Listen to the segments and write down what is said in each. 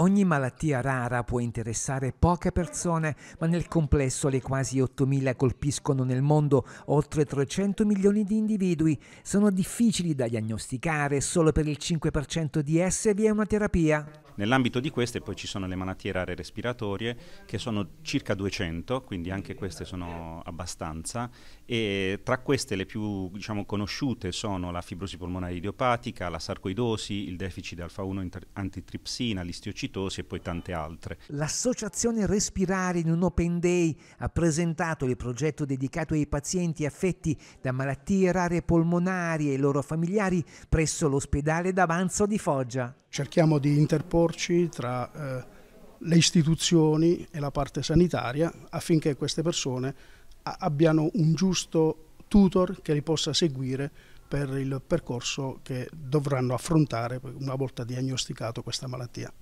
Ogni malattia rara può interessare poche persone, ma nel complesso le quasi 8.000 colpiscono nel mondo oltre 300 milioni di individui. Sono difficili da diagnosticare, solo per il 5% di esse vi è una terapia. Nell'ambito di queste poi ci sono le malattie rare respiratorie che sono circa 200, quindi anche queste sono abbastanza e tra queste le più diciamo, conosciute sono la fibrosi polmonare idiopatica, la sarcoidosi, il deficit alfa 1 antitripsina, l'istiocitina citosi e poi tante altre. L'associazione Respirare in un Open Day ha presentato il progetto dedicato ai pazienti affetti da malattie rare polmonari e ai loro familiari presso l'ospedale d'Avanzo di Foggia. Cerchiamo di interporci tra eh, le istituzioni e la parte sanitaria affinché queste persone abbiano un giusto tutor che li possa seguire per il percorso che dovranno affrontare una volta diagnosticato questa malattia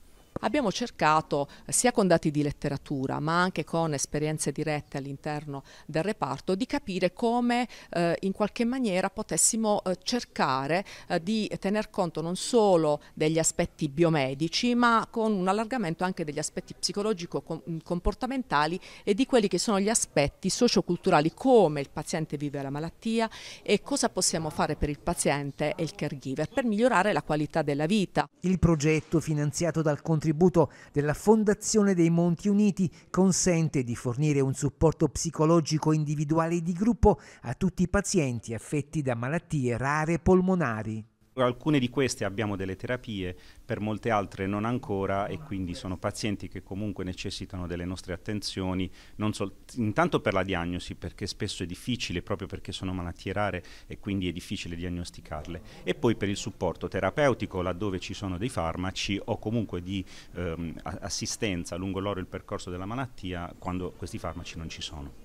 abbiamo cercato eh, sia con dati di letteratura ma anche con esperienze dirette all'interno del reparto di capire come eh, in qualche maniera potessimo eh, cercare eh, di tener conto non solo degli aspetti biomedici ma con un allargamento anche degli aspetti psicologico-comportamentali e di quelli che sono gli aspetti socioculturali, come il paziente vive la malattia e cosa possiamo fare per il paziente e il caregiver per migliorare la qualità della vita. Il progetto finanziato dal contributo contributo della Fondazione dei Monti Uniti consente di fornire un supporto psicologico individuale e di gruppo a tutti i pazienti affetti da malattie rare polmonari. Per alcune di queste abbiamo delle terapie, per molte altre non ancora e quindi sono pazienti che comunque necessitano delle nostre attenzioni, intanto per la diagnosi, perché spesso è difficile proprio perché sono malattie rare e quindi è difficile diagnosticarle, e poi per il supporto terapeutico laddove ci sono dei farmaci o comunque di ehm, assistenza lungo loro il percorso della malattia quando questi farmaci non ci sono.